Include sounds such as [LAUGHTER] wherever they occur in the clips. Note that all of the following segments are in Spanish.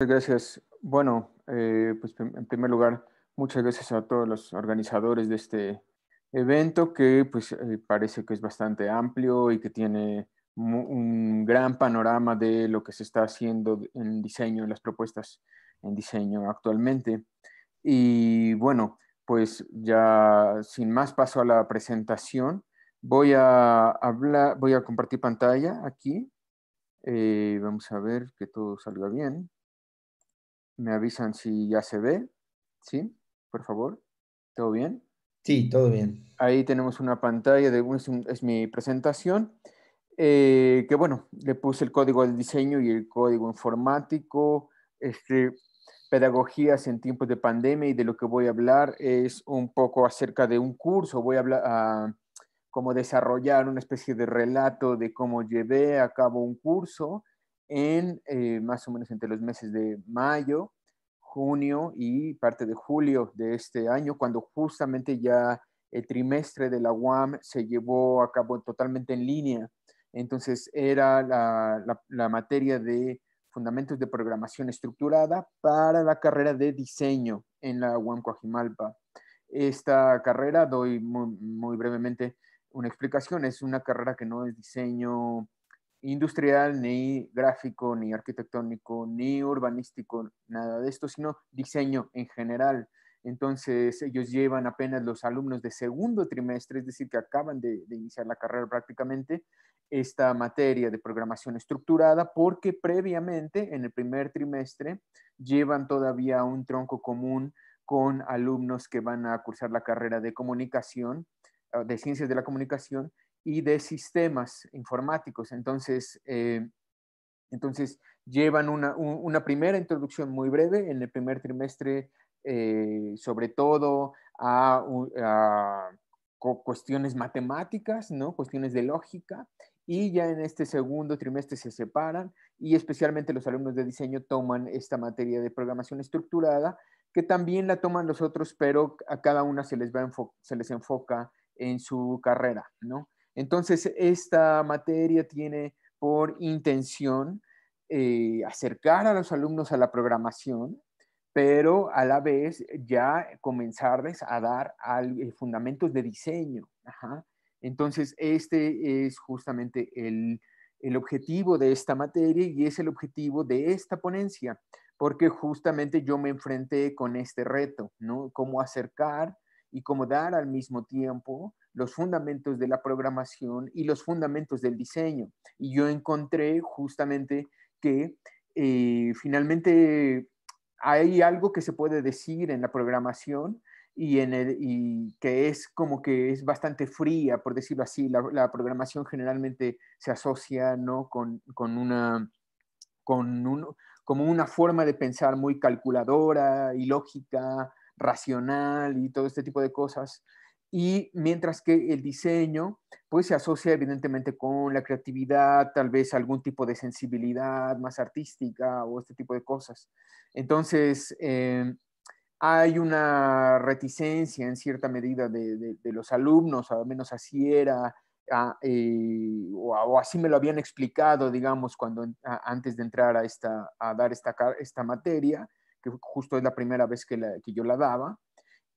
Muchas Gracias. Bueno, eh, pues en primer lugar, muchas gracias a todos los organizadores de este evento que pues eh, parece que es bastante amplio y que tiene un gran panorama de lo que se está haciendo en diseño, en las propuestas en diseño actualmente. Y bueno, pues ya sin más paso a la presentación. Voy a hablar, voy a compartir pantalla aquí. Eh, vamos a ver que todo salga bien me avisan si ya se ve, ¿sí? Por favor, ¿todo bien? Sí, todo bien. Ahí tenemos una pantalla de es, mi presentación, eh, que bueno, le puse el código del diseño y el código informático, este, pedagogías en tiempos de pandemia y de lo que voy a hablar es un poco acerca de un curso, voy a hablar... A, ah, desarrollar una especie de relato de cómo llevé a cabo un curso en eh, más o menos entre los meses de mayo junio y parte de julio de este año, cuando justamente ya el trimestre de la UAM se llevó a cabo totalmente en línea. Entonces era la, materia de fundamentos de programación estructurada para la carrera de diseño en la UAM Coajimalpa. Esta carrera, doy muy brevemente una explicación, es una carrera que no es diseño industrial, ni gráfico, ni arquitectónico, ni urbanístico, nada de esto, sino diseño en general. Entonces, ellos llevan apenas los alumnos de segundo trimestre, es decir, que acaban de, iniciar la carrera prácticamente, esta materia de programación estructurada, porque previamente, en el primer trimestre, llevan todavía un tronco común con alumnos que van a cursar la carrera de comunicación, ah, de ciencias de la comunicación, y de sistemas informáticos. Entonces, eh, entonces llevan una, una, primera introducción muy breve en el primer trimestre, eh, sobre todo a, a, cuestiones matemáticas, ¿no? cuestiones de lógica, y ya en este segundo trimestre se separan y especialmente los alumnos de diseño toman esta materia de programación estructurada, que también la toman los otros, pero a cada una se les, va se les enfoca en su carrera, ¿no? Entonces, esta materia tiene por intención eh, acercar a los alumnos a la programación, pero a la vez ya comenzarles a dar eh, fundamentos de diseño. Entonces, este es justamente el, el objetivo de esta materia y es el objetivo de esta ponencia, porque justamente yo me enfrenté con este reto, ¿no? Cómo acercar y cómo dar al mismo tiempo los fundamentos de la programación y los fundamentos del diseño. Y yo encontré justamente que eh, finalmente hay algo que se puede decir en la programación y, en el, que es como que es bastante fría, por decirlo así. La, programación generalmente se asocia ¿no? con, una... como una forma de pensar muy calculadora y lógica, racional y todo este tipo de cosas y mientras que el diseño pues se asocia evidentemente con la creatividad, tal vez algún tipo de sensibilidad más artística o este tipo de cosas. Entonces, eh, hay una reticencia en cierta medida de, los alumnos, al menos así era, ah, eh, o, así me lo habían explicado, digamos, cuando antes de entrar a, a dar esta, esta materia, que justo es la primera vez que yo la daba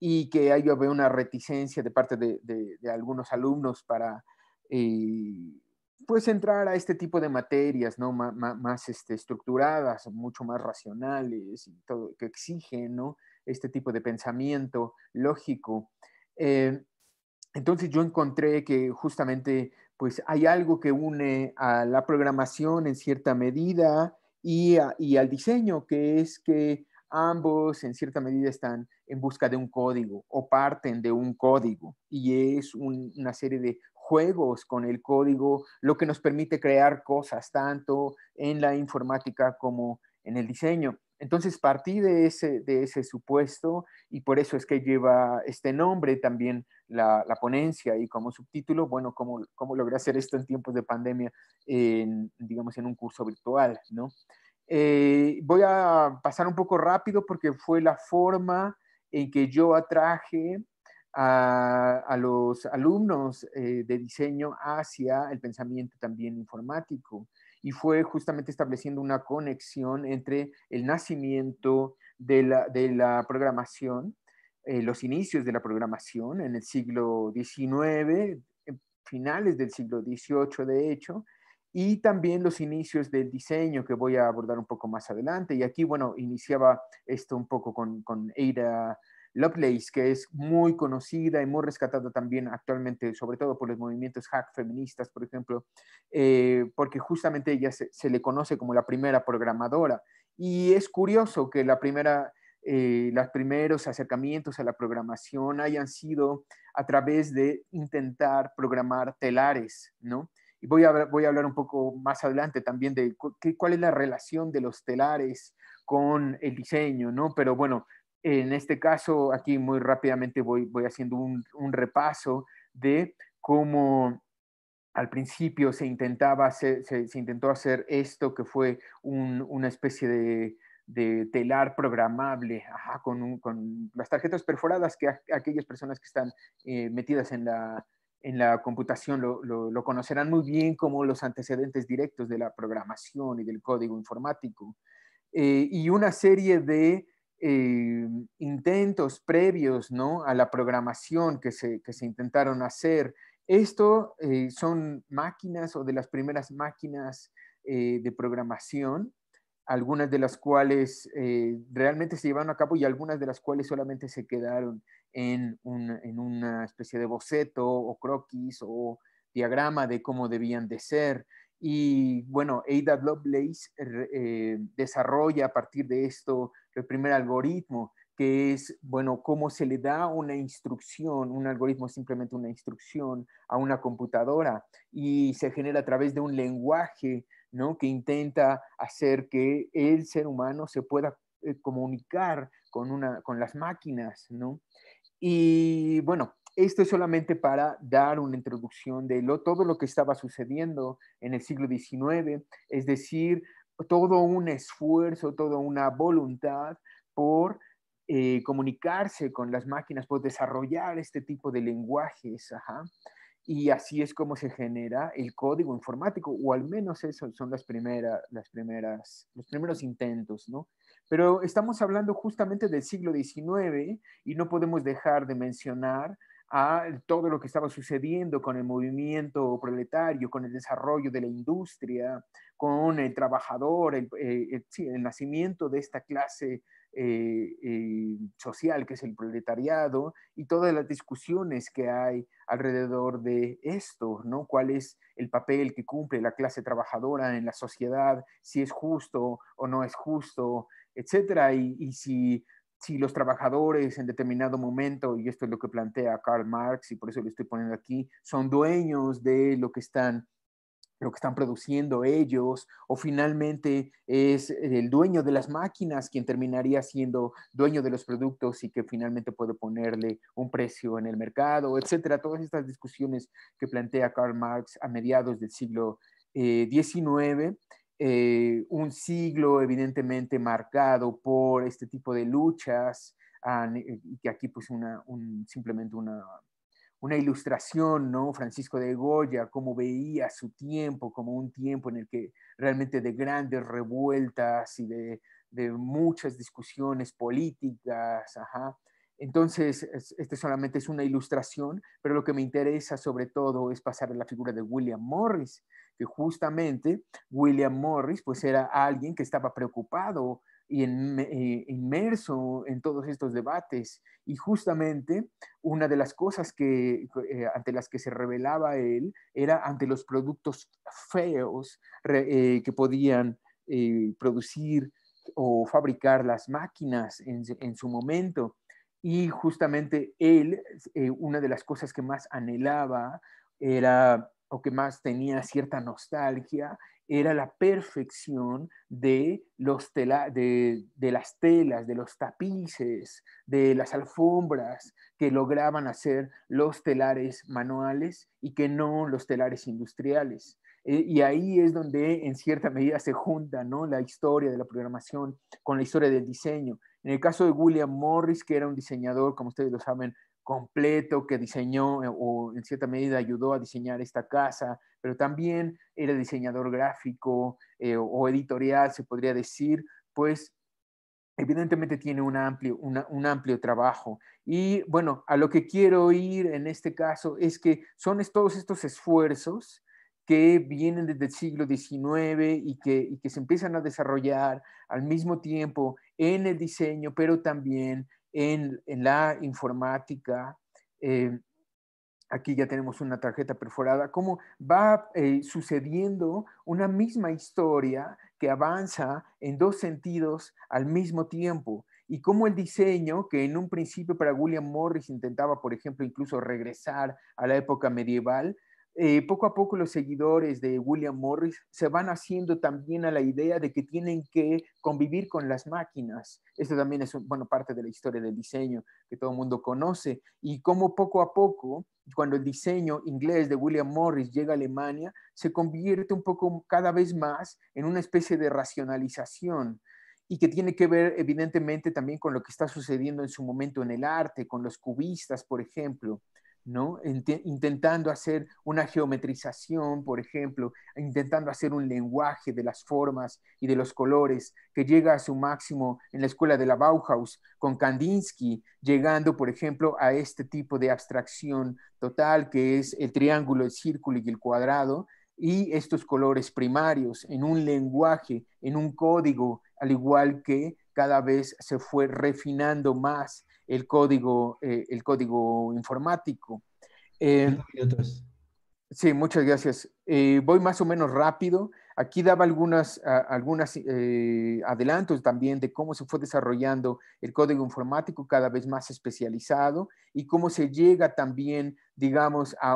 y que ahí yo una reticencia de parte de, algunos alumnos para eh, pues entrar a este tipo de materias ¿no? más este, estructuradas, mucho más racionales y todo, que exigen este tipo de pensamiento lógico. Eh, entonces yo encontré que justamente pues hay algo que une a la programación en cierta medida y al diseño, que es que ambos en cierta medida están en busca de un código o parten de un código y es una serie de juegos con el código lo que nos permite crear cosas tanto en la informática como en el diseño. Entonces partí de ese, de ese supuesto y por eso es que lleva este nombre también la, ponencia y como subtítulo, bueno, cómo, cómo logré hacer esto en tiempos de pandemia, en, digamos, en un curso virtual, ¿no? Eh, voy a pasar un poco rápido porque fue la forma en que yo atraje a, los alumnos eh, de diseño hacia el pensamiento también informático y fue justamente estableciendo una conexión entre el nacimiento de la, programación, eh, los inicios de la programación en el siglo XIX, finales del siglo XVIII de hecho, y también los inicios del diseño que voy a abordar un poco más adelante. Y aquí, bueno, iniciaba esto un poco con, con Ada Lovelace, que es muy conocida y muy rescatada también actualmente, sobre todo por los movimientos hack feministas, por ejemplo, eh, porque justamente ella se, le conoce como la primera programadora. Y es curioso que la primera, eh, los primeros acercamientos a la programación hayan sido a través de intentar programar telares, ¿no? Y voy a, hablar un poco más adelante también de cuál es la relación de los telares con el diseño, ¿no? Pero bueno, en este caso, aquí muy rápidamente voy, voy haciendo un, repaso de cómo al principio se intentaba se, intentó hacer esto que fue una especie de, de telar programable con, las tarjetas perforadas que aquellas personas que están eh, metidas en la, en la computación lo, conocerán muy bien como los antecedentes directos de la programación y del código informático. Eh, y una serie de eh, intentos previos a la programación que se, intentaron hacer. Esto eh, son máquinas o de las primeras máquinas de programación, algunas de las cuales realmente se llevaron a cabo y algunas de las cuales solamente se quedaron en, un, en una especie de boceto o croquis o diagrama de cómo debían de ser. Y bueno, Ada Lovelace eh, desarrolla a partir de esto el primer algoritmo, que es, bueno, cómo se le da una instrucción, un algoritmo es simplemente una instrucción a una computadora y se genera a través de un lenguaje, ¿no? Que intenta hacer que el ser humano se pueda eh, comunicar con, una, con las máquinas, ¿no? Y bueno, esto es solamente para dar una introducción de lo, todo lo que estaba sucediendo en el siglo XIX, es decir, todo un esfuerzo, toda una voluntad por eh, comunicarse con las máquinas, por desarrollar este tipo de lenguajes. Y así es como se genera el código informático, o al menos eso son las las primeras, los primeros intentos, ¿no? Pero estamos hablando justamente del siglo XIX y no podemos dejar de mencionar a todo lo que estaba sucediendo con el movimiento proletario, con el desarrollo de la industria, con el trabajador, el, eh, eh, nacimiento de esta clase eh, social que es el proletariado y todas las discusiones que hay alrededor de esto, ¿Cuál es el papel que cumple la clase trabajadora en la sociedad? Si es justo o no es justo, etcétera. Y, si, los trabajadores en determinado momento, y esto es lo que plantea Karl Marx, y por eso lo estoy poniendo aquí, son dueños de lo que están lo que están produciendo ellos, o finalmente es el dueño de las máquinas quien terminaría siendo dueño de los productos y que finalmente puede ponerle un precio en el mercado, etcétera. Todas estas discusiones que plantea Karl Marx a mediados del siglo XIX. Eh, eh, un siglo evidentemente marcado por este tipo de luchas, eh, y que aquí pues simplemente una, ilustración, ¿no? Francisco de Goya, cómo veía su tiempo como un tiempo en el que realmente de grandes revueltas y de, de muchas discusiones políticas, ajá, entonces, este solamente es una ilustración, pero lo que me interesa sobre todo es pasar a la figura de William Morris, que justamente William Morris pues era alguien que estaba preocupado y eh, inmerso en todos estos debates. Y justamente una de las cosas que, eh, ante las que se revelaba él era ante los productos feos eh, que podían producir o fabricar las máquinas en su momento y justamente él, eh, una de las cosas que más anhelaba era, o que más tenía cierta nostalgia, era la perfección de, de, las telas, de los tapices, de las alfombras que lograban hacer los telares manuales y que no los telares industriales. Eh, y ahí es donde en cierta medida se junta ¿no? la historia de la programación con la historia del diseño. En el caso de William Morris, que era un diseñador, como ustedes lo saben, completo, que diseñó eh, o en cierta medida ayudó a diseñar esta casa, pero también era diseñador gráfico eh, o editorial, se podría decir, pues evidentemente tiene un amplio, un amplio trabajo. Y bueno, a lo que quiero ir en este caso es que son todos estos esfuerzos que vienen desde el siglo XIX y que, y que, se empiezan a desarrollar al mismo tiempo en el diseño, pero también en, la informática. Eh, aquí ya tenemos una tarjeta perforada, cómo va eh, sucediendo una misma historia que avanza en dos sentidos al mismo tiempo. Y cómo el diseño, que en un principio para William Morris intentaba, por ejemplo, incluso regresar a la época medieval, eh, poco a poco los seguidores de William Morris se van haciendo también a la idea de que tienen que convivir con las máquinas. Esto también es bueno, parte de la historia del diseño que todo el mundo conoce y cómo poco a poco, cuando el diseño inglés de William Morris llega a Alemania, se convierte un poco cada vez más en una especie de racionalización y que tiene que ver evidentemente también con lo que está sucediendo en su momento en el arte, con los cubistas, por ejemplo. ¿no? intentando hacer una geometrización, por ejemplo, intentando hacer un lenguaje de las formas y de los colores que llega a su máximo en la escuela de la Bauhaus con Kandinsky, llegando, por ejemplo, a este tipo de abstracción total que es el triángulo, el círculo y el cuadrado, y estos colores primarios en un lenguaje, en un código, al igual que cada vez se fue refinando más el código, eh, el código informático. Eh, sí, muchas gracias. Eh, voy más o menos rápido. Aquí daba algunos algunas, adelantos también de cómo se fue desarrollando el código informático cada vez más especializado y cómo se llega también, digamos, a,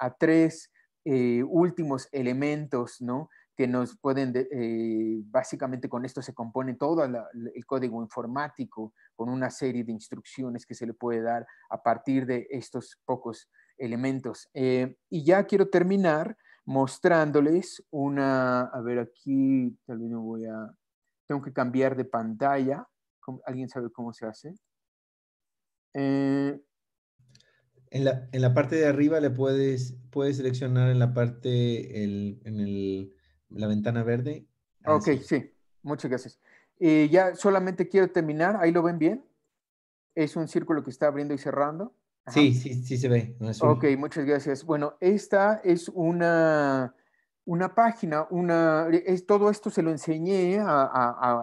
a tres últimos elementos, ¿no? que nos pueden, eh, básicamente con esto se compone todo el código informático con una serie de instrucciones que se le puede dar a partir de estos pocos elementos. Eh, y ya quiero terminar mostrándoles una, a ver aquí, tal vez voy a, tengo que cambiar de pantalla. ¿Alguien sabe cómo se hace? Eh. en la, parte de arriba le puedes, puedes seleccionar en la parte, en el la ventana verde. Ah, ok, sí. muchas gracias. ya solamente quiero terminar, ahí lo ven bien. Es un círculo que está abriendo y cerrando. Sí, sí, sí se ve. ok, muchas gracias. Bueno, esta es una, una página, una, es, todo esto se lo enseñé a,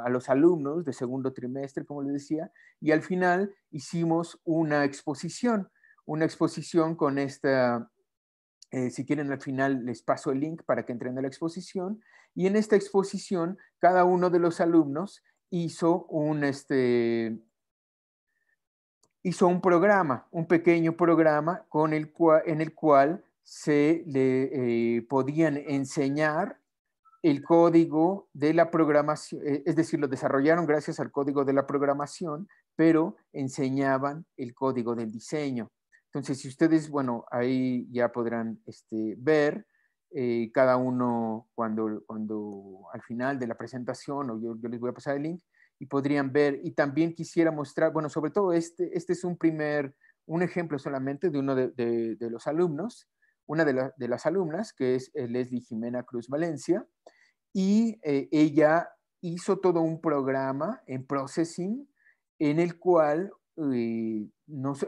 a, los alumnos de segundo trimestre, como les decía, y al final hicimos una exposición, una exposición con esta, eh, si quieren, al final les paso el link para que entren a la exposición. Y en esta exposición, cada uno de los alumnos hizo un, este, hizo un programa, un pequeño programa con el en el cual se le eh, podían enseñar el código de la programación, eh, es decir, lo desarrollaron gracias al código de la programación, pero enseñaban el código del diseño. Entonces, si ustedes, bueno, ahí ya podrán este, ver eh, cada uno cuando, cuando al final de la presentación, o yo, les voy a pasar el link, y podrían ver, y también quisiera mostrar, bueno, sobre todo este, este es un primer, un ejemplo solamente de uno de, de, los alumnos, una de, de, las alumnas, que es eh, Leslie Jimena Cruz Valencia, y eh, ella hizo todo un programa en Processing en el cual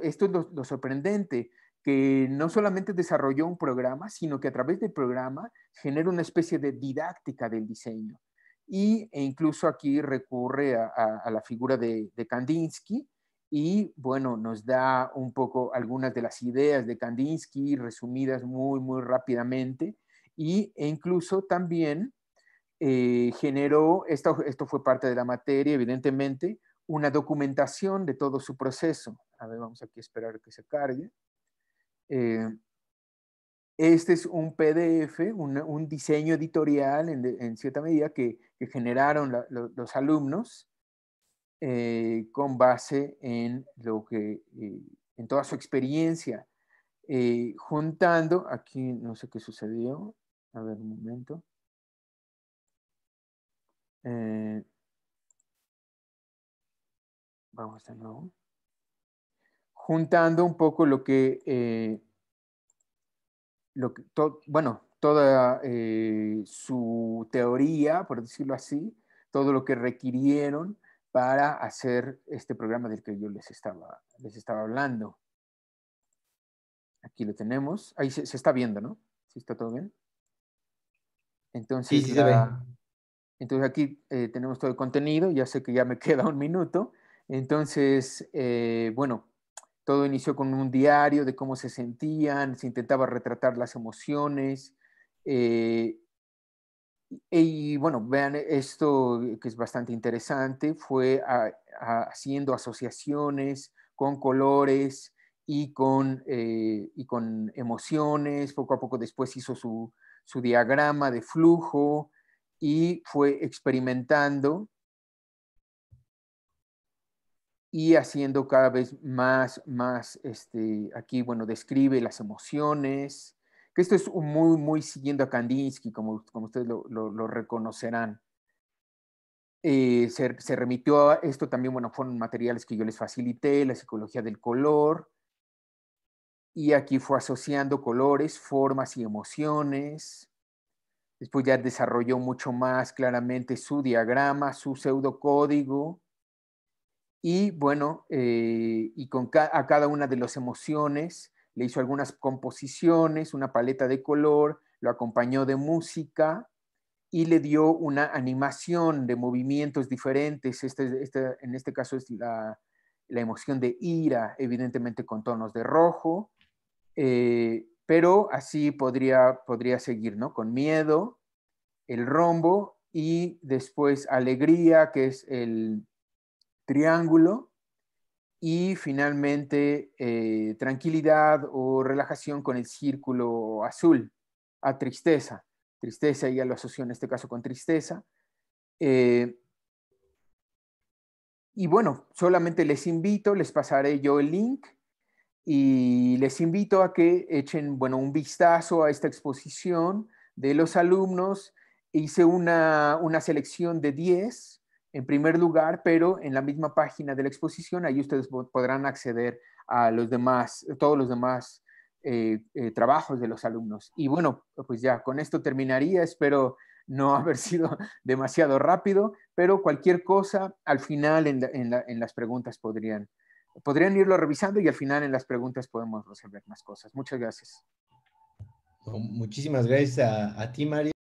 esto es lo, sorprendente, que no solamente desarrolló un programa, sino que a través del programa genera una especie de didáctica del diseño. Y, e incluso aquí recurre a, la figura de, Kandinsky, y bueno, nos da un poco algunas de las ideas de Kandinsky resumidas muy, muy rápidamente y, e incluso también eh, generó, esto fue parte de la materia, evidentemente, una documentación de todo su proceso. A ver, vamos aquí a esperar que se cargue. Eh, este es un PDF, un diseño editorial en, cierta medida que, generaron los alumnos eh, con base en lo que, eh, en toda su experiencia, juntando, aquí no sé qué sucedió, a ver un momento. vamos de nuevo juntando un poco lo que, eh, lo bueno, toda eh, su teoría, por decirlo así, todo lo que requirieron para hacer este programa del que yo les estaba, les estaba hablando. Aquí lo tenemos. Ahí se, está viendo, ¿no? ¿Sí está todo bien? Entonces, sí, entonces aquí eh, tenemos todo el contenido. Ya sé que ya me [LAUGHS] queda un minuto. Entonces, bueno, todo inició con un diario de cómo se sentían, se intentaba retratar las emociones. Eh, y bueno, vean esto que es bastante interesante, fue haciendo asociaciones con colores eh, y con, emociones, poco a poco después hizo su diagrama de flujo y fue experimentando y haciendo cada vez más, más, este, aquí, bueno, describe las emociones, que esto es muy, muy siguiendo a Kandinsky, como, como ustedes lo, reconocerán. Eh, se, se, remitió a esto también, bueno, fueron materiales que yo les facilité, la psicología del color, y aquí fue asociando colores, formas y emociones. Después ya desarrolló mucho más claramente su diagrama, su pseudocódigo, y bueno, eh, y con a cada una de las emociones le hizo algunas composiciones, una paleta de color, lo acompañó de música y le dio una animación de movimientos diferentes. Este, este, en este caso es la, emoción de ira, evidentemente con tonos de rojo, eh, pero así podría, podría seguir, ¿no? Con miedo, el rombo y después alegría, que es el triángulo y finalmente eh, tranquilidad o relajación con el círculo azul, a tristeza. Tristeza a lo asoció en este caso con tristeza. Eh, y bueno, solamente les invito, les pasaré yo el link y les invito a que echen bueno, un vistazo a esta exposición de los alumnos. Hice una, una selección de 10 en primer lugar, pero en la misma página de la exposición, ahí ustedes podrán acceder a los demás, todos los demás eh, eh, trabajos de los alumnos. Y bueno, pues ya con esto terminaría, espero no [LAUGHS] haber sido demasiado rápido, pero cualquier cosa al final en, las preguntas podrían, podrían irlo revisando y al final en las preguntas podemos resolver más cosas. Muchas gracias. Pues, muchísimas gracias a, a ti, Mario.